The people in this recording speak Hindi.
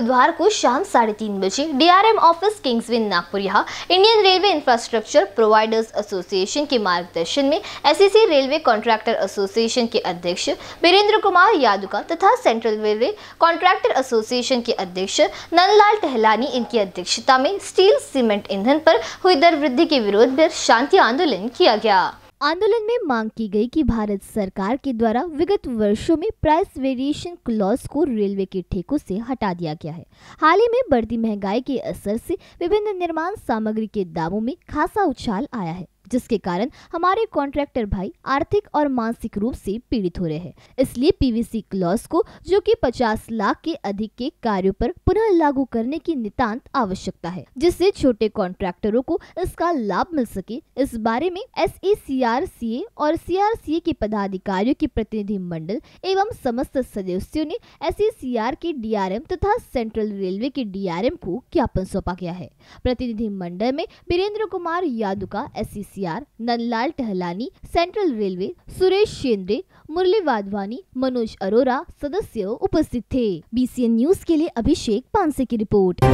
बुधवार को शाम साढ़े तीन बजे डीआरएम ऑफिस किंग्सविन नागपुर यहाँ Indian Railway infrastructure providers association के मार्गदर्शन में ACC e railway contractor association के अध्यक्ष वीरेंद्र कुमार यादव का तथा सेंट्रल रेलवे कॉन्ट्रैक्टर एसोसिएशन के अध्यक्ष नंदलाल टहलानी इनकी अध्यक्षता में स्टील सीमेंट ईंधन पर हुई दर वृद्धि के विरोध में शांति आंदोलन किया गया आंदोलन में मांग की गई कि भारत सरकार के द्वारा विगत वर्षों में प्राइस वेरिएशन क्लॉज को रेलवे के ठेकों से हटा दिया गया है हाल ही में बढ़ती महंगाई के असर से विभिन्न निर्माण सामग्री के दामों में खासा उछाल आया है जिसके कारण हमारे कॉन्ट्रैक्टर भाई आर्थिक और मानसिक रूप से पीड़ित हो रहे हैं इसलिए पीवीसी क्लॉज को जो कि 50 लाख के अधिक के कार्यों पर पुनः लागू करने की नितांत आवश्यकता है जिससे छोटे कॉन्ट्रैक्टरों को इसका लाभ मिल सके इस बारे में एस ए और सी के पदाधिकारियों के प्रतिनिधि मंडल एवं समस्त सदस्यों ने एस के एम तथा सेंट्रल रेलवे के एम को ज्ञापन सौंपा गया है प्रतिनिधि मंडल में बीरेंद्र कुमार यादव का एस वासीआर नंदलाल टहलानी सेंट्रल रेलवे सुरेश शेंद्रे मुरली वाधवानी मनोज अरोरा सदस्य उपस्थित थे बीसीएन न्यूज के लिए अभिषेक पानसे की रिपोर्ट